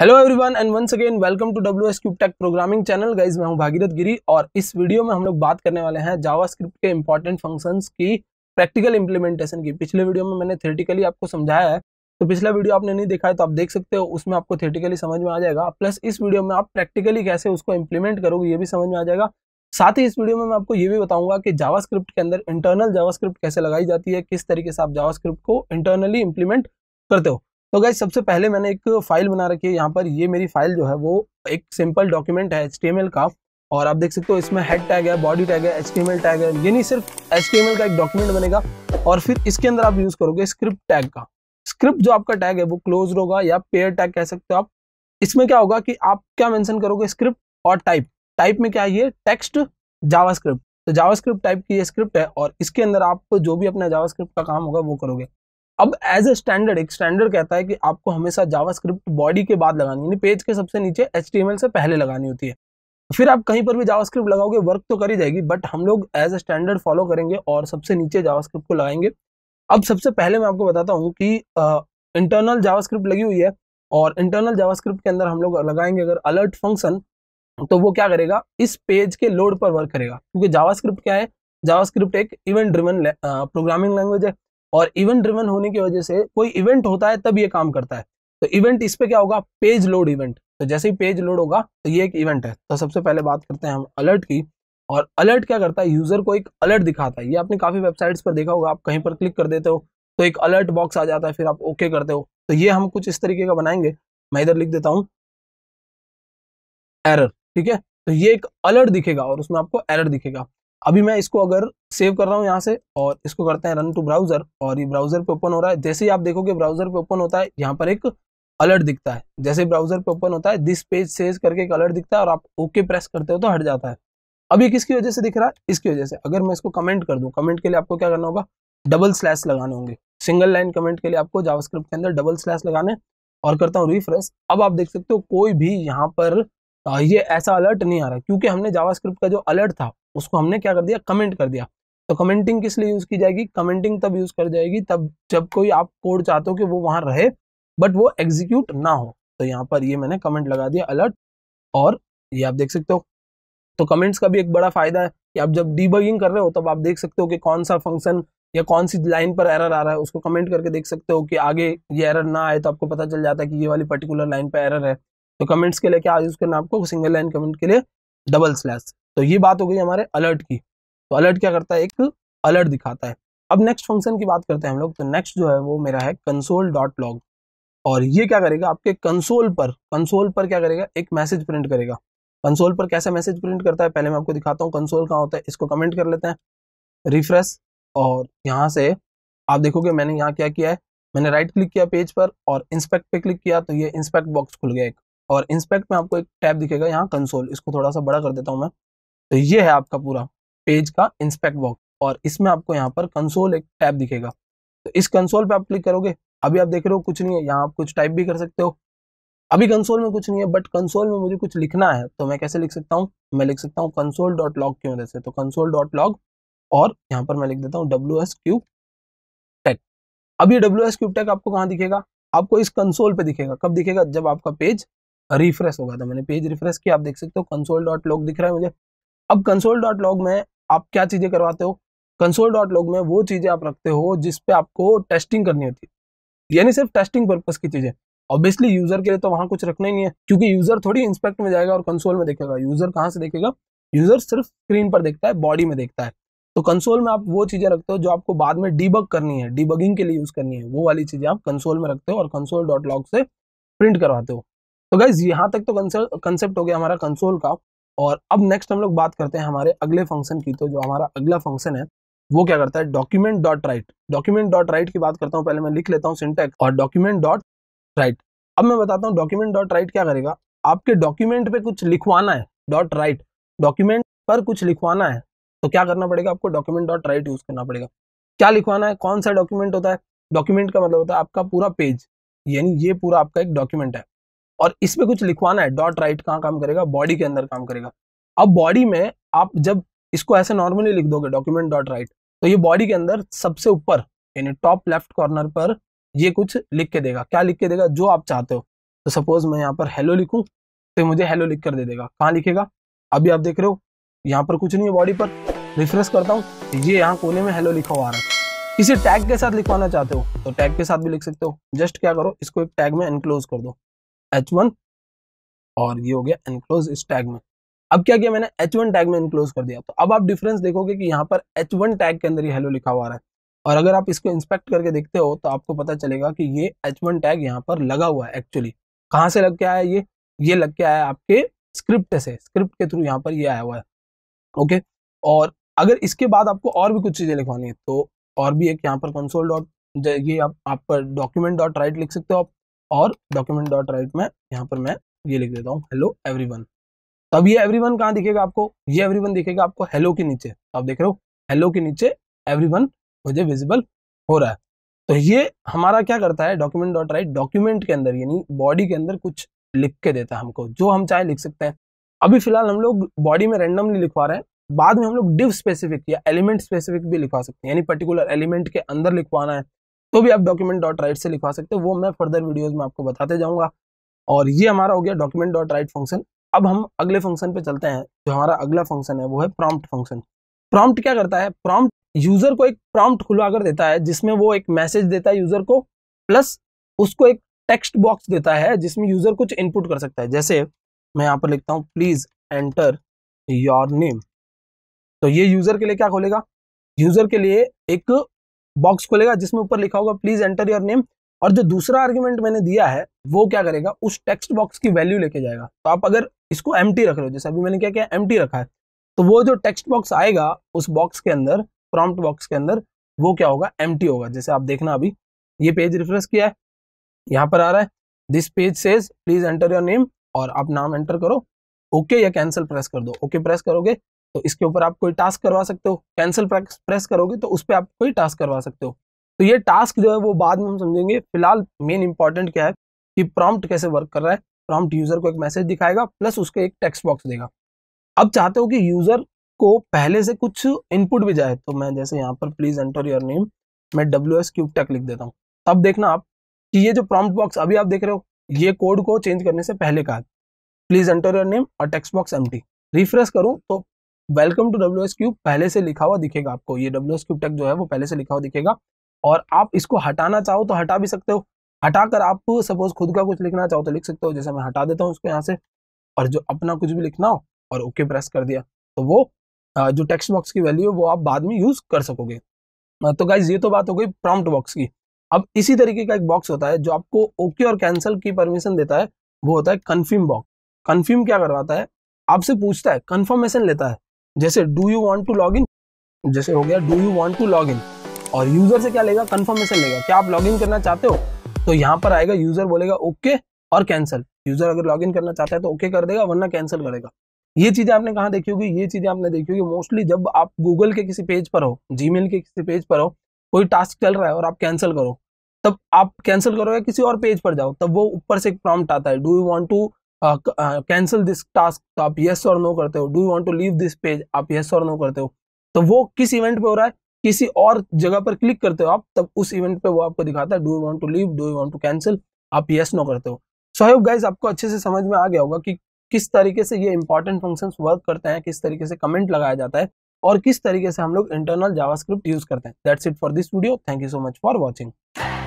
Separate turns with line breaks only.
hello everyone and once again welcome to W S cube tech programming channel guys मैं हूं भागीरथ गिरी और इस video में हम लोग बात करने वाले हैं जावास्क्रिप्ट के इंपॉर्टेंट फंक्शंस की प्रैक्टिकल इंप्लीमेंटेशन की पिछले वीडियो में मैंने थेटिकली आपको समझाया है तो पिछला वीडियो आपने नहीं देखा है तो आप देख सकते हो उसमें आपको थेटिकली समझ में आ जाएगा प्लस इस वीडियो में आप प्रैक्टिकली कैसे उसको इम्प्लीमेंट करोगे ये भी समझ में आ जाएगा साथ ही इस वीडियो में मैं आपको ये भी बताऊंगा कि जावास्क्रिप्ट के अंदर इंटरनल जावास्क्रिप्ट कैसे लगाई जाती है किस तरीके से आप जावास्क्रिप्ट को इंटरनली इम्प्लीमेंट करते हो तो गाइज सबसे पहले मैंने एक फाइल बना रखी है यहाँ पर ये मेरी फाइल जो है वो एक सिंपल डॉक्यूमेंट है एच का और आप देख सकते हो इसमें हेड टैग है बॉडी टैग है एच टैग है ये नहीं सिर्फ एच का एक डॉक्यूमेंट बनेगा और फिर इसके अंदर आप यूज़ करोगे स्क्रिप्ट टैग का स्क्रिप्ट जो आपका टैग है वो क्लोज होगा या पेयर टैग कह सकते हो आप इसमें क्या होगा कि आप क्या मेंशन करोगे स्क्रिप्ट और टाइप टाइप में क्या है ये टेक्स्ट स्क्रिप्ट तो स्क्रिप्ट टाइप की ये स्क्रिप्ट है और इसके अंदर आप जो भी अपना स्क्रिप्ट का काम होगा वो करोगे अब एज ए स्टैंडर्ड एक स्टैंडर्ड कहता है कि आपको हमेशा जावास्क्रिप्ट बॉडी के बाद लगानी यानी पेज के सबसे नीचे एच से पहले लगानी होती है फिर आप कहीं पर भी जावास्क्रिप्ट लगाओगे वर्क तो करी जाएगी बट हम लोग एज ए स्टैंडर्ड फॉलो करेंगे और सबसे नीचे जावास्क्रिप्ट को लगाएंगे अब सबसे पहले मैं आपको बताता हूँ कि इंटरनल जावास्क्रिप्ट लगी हुई है और इंटरनल जावास्क्रिप्ट के अंदर हम लोग लगाएंगे अगर अलर्ट फंक्शन तो वो क्या करेगा इस पेज के लोड पर वर्क करेगा क्योंकि जावास्क्रिप्ट क्या है जावास्क्रिप्ट एक इवेंट ड्रिवन प्रोग्रामिंग लैंग्वेज है और इवेंट ड्रिवन होने की वजह से कोई इवेंट होता है तब ये काम करता है तो इवेंट इस पे क्या होगा पेज लोड इवेंट तो जैसे ही पेज लोड होगा तो ये एक इवेंट है तो सबसे पहले बात करते हैं हम अलर्ट की और अलर्ट क्या करता है यूजर को एक अलर्ट दिखाता है ये आपने काफी वेबसाइट्स पर देखा होगा आप कहीं पर क्लिक कर देते हो तो एक अलर्ट बॉक्स आ जाता है फिर आप ओके करते हो तो ये हम कुछ इस तरीके का बनाएंगे मैं इधर लिख देता हूँ एरर ठीक है तो ये एक अलर्ट दिखेगा और उसमें आपको एरर दिखेगा अभी मैं इसको अगर सेव कर रहा हूँ यहाँ से और इसको करते हैं रन टू ब्राउजर और ये ब्राउजर पे ओपन हो रहा है जैसे ही आप देखोगे ब्राउजर पे ओपन होता है यहाँ पर एक अलर्ट दिखता है जैसे ब्राउजर पे ओपन होता है दिस पेज सेज करके एक अलर्ट दिखता है और आप ओके प्रेस करते हो तो हट जाता है अभी किसकी वजह से दिख रहा है इसकी वजह से अगर मैं इसको कमेंट कर दूँ कमेंट के लिए आपको क्या करना होगा डबल स्लैश लगाने होंगे सिंगल लाइन कमेंट के लिए आपको जावास्क्रिप्ट के अंदर डबल स्लैश लगाने और करता हूँ रिफ्रेश अब आप देख सकते हो कोई भी यहाँ पर हाँ, ये ऐसा अलर्ट नहीं आ रहा क्योंकि हमने जावास्क्रिप्ट का जो अलर्ट था उसको हमने क्या कर दिया कमेंट कर दिया तो कमेंटिंग किस लिए यूज़ की जाएगी कमेंटिंग तब यूज़ कर जाएगी तब जब कोई आप कोड चाहते हो कि वो वहाँ रहे बट वो एग्जीक्यूट ना हो तो यहाँ पर ये मैंने कमेंट लगा दिया अलर्ट और ये आप देख सकते हो तो कमेंट्स का भी एक बड़ा फायदा है कि आप जब डीबगिंग कर रहे हो तब आप देख सकते हो कि कौन सा फंक्शन या कौन सी लाइन पर एरर आ रहा है उसको कमेंट करके देख सकते हो कि आगे ये एरर ना आए तो आपको पता चल जाता है कि ये वाली पर्टिकुलर लाइन पर एरर है तो कमेंट्स के लिए क्या यूज करना आपको सिंगल लाइन कमेंट के लिए डबल स्लैश तो ये बात हो गई हमारे अलर्ट की तो अलर्ट क्या करता है एक अलर्ट दिखाता है अब नेक्स्ट फंक्शन की बात करते हैं हम लोग तो नेक्स्ट जो है वो मेरा है कंसोल डॉट लॉग और ये क्या करेगा आपके कंसोल पर कंसोल पर क्या करेगा एक मैसेज प्रिंट करेगा कंसोल पर कैसा मैसेज प्रिंट करता है पहले मैं आपको दिखाता हूँ कंसोल कहाँ होता है इसको कमेंट कर लेते हैं रिफ्रेश और यहाँ से आप देखोगे मैंने यहाँ क्या किया है मैंने राइट क्लिक किया पेज पर और इंस्पेक्ट पे क्लिक किया तो ये इंस्पेक्ट बॉक्स खुल गया एक और इंस्पेक्ट में आपको एक टैब दिखेगा यहाँ कंसोल इसको थोड़ा सा बड़ा कर देता हूँ मैं तो ये है आपका पूरा पेज का इंस्पेक्ट बॉक्स और इसमें आपको यहाँ पर कंसोल एक टैब दिखेगा तो इस कंसोल पे आप क्लिक करोगे अभी आप देख रहे हो कुछ नहीं है यहाँ आप कुछ टाइप भी कर सकते हो अभी कंसोल में कुछ नहीं है बट कंसोल में मुझे कुछ लिखना है तो मैं कैसे लिख सकता हूँ मैं लिख सकता हूँ कंसोल डॉट लॉग की मदद से तो कंसोल डॉट लॉग और यहाँ पर मैं लिख देता हूँ डब्ल्यू एस क्यू टेक अब ये डब्ल्यू एस क्यू टेक आपको कहाँ दिखेगा आपको इस कंसोल पे दिखेगा कब दिखेगा जब आपका पेज रिफ्रेश हो गया था मैंने पेज रिफ्रेश किया आप देख सकते हो कंसोल डॉट लॉग दिख रहा है मुझे अब कंसोल डॉट लॉग में आप क्या चीज़ें करवाते हो कंसोल डॉट लॉग में वो चीज़ें आप रखते हो जिस पे आपको टेस्टिंग करनी होती है यानी सिर्फ टेस्टिंग पर्पज़ की चीज़ें ऑब्वियसली यूज़र के लिए तो वहाँ कुछ रखना ही नहीं है क्योंकि यूज़र थोड़ी इंस्पेक्ट में जाएगा और कंसोल में देखेगा यूज़र कहाँ से देखेगा यूज़र सिर्फ स्क्रीन पर देखता है बॉडी में देखता है तो कंसोल में आप वो चीज़ें रखते हो जो आपको बाद में डीबग करनी है डीबगिंग के लिए यूज़ करनी है वो वाली चीज़ें आप कंसोल में रखते हो और कंसोल डॉट लॉग से प्रिंट करवाते हो तो गाइज यहाँ तक तो कंसेप्ट हो गया हमारा कंसोल का और अब नेक्स्ट हम लोग बात करते हैं हमारे अगले फंक्शन की तो जो हमारा अगला फंक्शन है वो क्या करता है document dot write document dot write की बात करता हूँ पहले मैं लिख लेता हूँ सिंटेक्स और डॉक्यूमेंट डॉट राइट अब मैं बताता हूँ डॉक्यूमेंट डॉट राइट क्या करेगा आपके डॉक्यूमेंट पे कुछ लिखवाना है डॉट राइट डॉक्यूमेंट पर कुछ लिखवाना है तो क्या करना पड़ेगा आपको डॉक्यूमेंट डॉट राइट यूज करना पड़ेगा क्या लिखवाना है कौन सा डॉक्यूमेंट होता है डॉक्यूमेंट का मतलब होता है आपका पूरा पेज यानी ये पूरा आपका एक डॉक्यूमेंट है और इसमें कुछ लिखवाना है डॉट राइट कहाँ काम करेगा बॉडी के अंदर काम करेगा अब बॉडी में आप जब इसको ऐसे नॉर्मली लिख दोगे डॉक्यूमेंट डॉट राइट तो ये बॉडी के अंदर सबसे ऊपर यानी टॉप लेफ्ट कॉर्नर पर ये कुछ लिख के देगा क्या लिख के देगा जो आप चाहते हो तो सपोज मैं यहाँ पर हेलो लिखूँ तो मुझे हेलो लिख कर दे देगा कहाँ लिखेगा अभी आप देख रहे हो यहाँ पर कुछ नहीं है बॉडी पर रिफ्रेश करता हूँ ये यहाँ कोने में हेलो लिखा हुआ आ रहा है किसी टैग के साथ लिखवाना चाहते हो तो टैग के साथ भी लिख सकते हो जस्ट क्या करो इसको एक टैग में इनक्लोज कर दो एच वन और ये हो गया एनक्लोज इस टैग में अब क्या किया मैंने एच वन टैग में इनक्लोज कर दिया तो अब आप डिफरेंस देखोगे कि यहाँ पर एच वन टैग के अंदर ये हेलो लिखा हुआ रहा है और अगर आप इसको इंस्पेक्ट करके देखते हो तो आपको पता चलेगा कि ये एच वन टैग यहाँ पर लगा हुआ है एक्चुअली कहाँ से लग के आया ये ये लग के आया आपके स्क्रिप्ट से स्क्रिप्ट के थ्रू यहाँ पर ये आया हुआ है ओके और अगर इसके बाद आपको और भी कुछ चीज़ें लिखवानी है तो और भी एक यहाँ पर कंसोल डॉट ये आप, आप पर डॉक्यूमेंट डॉट राइट लिख सकते हो आप और डॉक्यूमेंट डॉट राइट में यहाँ पर मैं ये लिख देता हूँ हेलो एवरीवन तब ये एवरीवन कहाँ दिखेगा आपको ये एवरीवन दिखेगा आपको हेलो के नीचे तो आप देख रहे हो हेलो के नीचे एवरीवन मुझे विजिबल हो रहा है तो ये हमारा क्या करता है डॉक्यूमेंट डॉट राइट डॉक्यूमेंट के अंदर यानी बॉडी के अंदर कुछ लिख के देता है हमको जो हम चाहे लिख सकते हैं अभी फिलहाल हम लोग बॉडी में रेंडमली लिखवा रहे हैं बाद में हम लोग डिव स्पेसिफिक या एलिमेंट स्पेसिफिक भी लिखवा सकते हैं यानी पर्टिकुलर एलिमेंट के अंदर लिखवाना है तो भी आप डॉक्यूमेंट डॉट राइट से लिखवा सकते हो वो मैं फर्दर वीडियोज में आपको बताते जाऊंगा और ये हमारा हो गया डॉक्यूमेंट डॉट राइट फंक्शन अब हम अगले फंक्शन पे चलते हैं जो हमारा अगला फंक्शन है वो है प्रॉम्प्ट फंक्शन प्रॉम्प्ट क्या करता है प्रॉम्प्ट यूजर को एक प्रॉम्प्ट खुलवा कर देता है जिसमें वो एक मैसेज देता है यूजर को प्लस उसको एक टेक्स्ट बॉक्स देता है जिसमें यूजर कुछ इनपुट कर सकता है जैसे मैं यहाँ पर लिखता हूँ प्लीज एंटर योर नेम तो ये यूजर के लिए क्या खोलेगा यूजर के लिए एक बॉक्स खोलेगा जिसमें ऊपर लिखा होगा प्लीज एंटर योर नेम और जो दूसरा आर्ग्यूमेंट मैंने दिया है वो क्या करेगा उस टेक्स्ट बॉक्स की वैल्यू लेके जाएगा तो आप अगर इसको एम रख रहे हो जैसे अभी मैंने क्या किया एम रखा है तो वो जो टेक्स्ट बॉक्स आएगा उस बॉक्स के अंदर प्रॉम्प्ट बॉक्स के अंदर वो क्या होगा एम होगा जैसे आप देखना अभी ये पेज रिफ्रेश किया है यहाँ पर आ रहा है this page says please enter your name और आप नाम एंटर करो ओके okay या कैंसिल प्रेस कर दो ओके okay प्रेस करोगे तो इसके ऊपर आप कोई टास्क करवा सकते हो कैंसिल प्रेस करोगे तो उस पर आप कोई टास्क करवा सकते हो तो ये टास्क जो है वो बाद में हम समझेंगे फिलहाल मेन इंपॉर्टेंट क्या है कि प्रॉम्प्ट कैसे वर्क कर रहा है प्रॉम्प्ट यूजर को एक मैसेज दिखाएगा प्लस उसके एक टेक्स्ट बॉक्स देगा अब चाहते हो कि यूजर को पहले से कुछ इनपुट भी जाए तो मैं जैसे यहाँ पर प्लीज एंटर योर नेम मैं डब्ल्यू एस क्यूब टेक लिख देता हूँ तब देखना आप कि ये जो प्रॉम्प्ट बॉक्स अभी आप देख रहे हो ये कोड को चेंज करने से पहले कहा प्लीज एंटर योर नेम और टेक्स्ट बॉक्स एम रिफ्रेश करूँ तो welcome to W S cube पहले से लिखा हुआ दिखेगा आपको ये डब्ल्यू एस क्यूब टेक जो है वो पहले से लिखा हुआ दिखेगा और आप इसको हटाना चाहो तो हटा भी सकते हो हटाकर आप सपोज खुद का कुछ लिखना चाहो तो लिख सकते हो जैसे मैं हटा देता हूँ उसको यहाँ से और जो अपना कुछ भी लिखना हो और ओके okay प्रेस कर दिया तो वो जो टेक्स्ट बॉक्स की वैल्यू है वो आप बाद में यूज कर सकोगे तो गाइज ये तो बात हो गई प्रॉम्प्ट बॉक्स की अब इसी तरीके का एक बॉक्स होता है जो आपको ओके okay और कैंसिल की परमिशन देता है वो होता है कन्फर्म बॉक्स कन्फर्म क्या करवाता है आपसे पूछता है कन्फर्मेशन लेता है जैसे do you want to log in जैसे हो गया do you want to log in और यूजर से क्या लेगा कन्फर्मेशन लेगा क्या आप लॉग इन करना चाहते हो तो यहाँ पर आएगा यूजर बोलेगा ओके okay, और कैंसिल यूजर अगर लॉग इन करना चाहता है तो ओके okay कर देगा वरना कैंसिल करेगा ये चीजें आपने कहा देखी होगी ये चीजें आपने देखी होगी मोस्टली जब आप गूगल के किसी पेज पर हो जी के किसी पेज पर हो कोई टास्क चल रहा है और आप कैंसिल करो तब आप कैंसिल करो या किसी और पेज पर जाओ तब वो ऊपर से एक प्रॉम्प्ट आता है do you want to cancel this task तो आप येस और नो करते हो do want to leave this page आप येस और नो करते हो तो वो किस इवेंट पे हो रहा है किसी और जगह पर क्लिक करते हो आप तब उस इवेंट पे वो आपको दिखाता है do you want to leave do you to cancel आप येस नो करते हो सो आई गाइज आपको अच्छे से समझ में आ गया होगा कि किस तरीके से ये इंपॉर्टेंट फंक्शन वर्क करते हैं किस तरीके से कमेंट लगाया जाता है और किस तरीके से हम लोग इंटरनल जावास्क्रिप्ट यूज करते हैं that's it for this video thank you so much for watching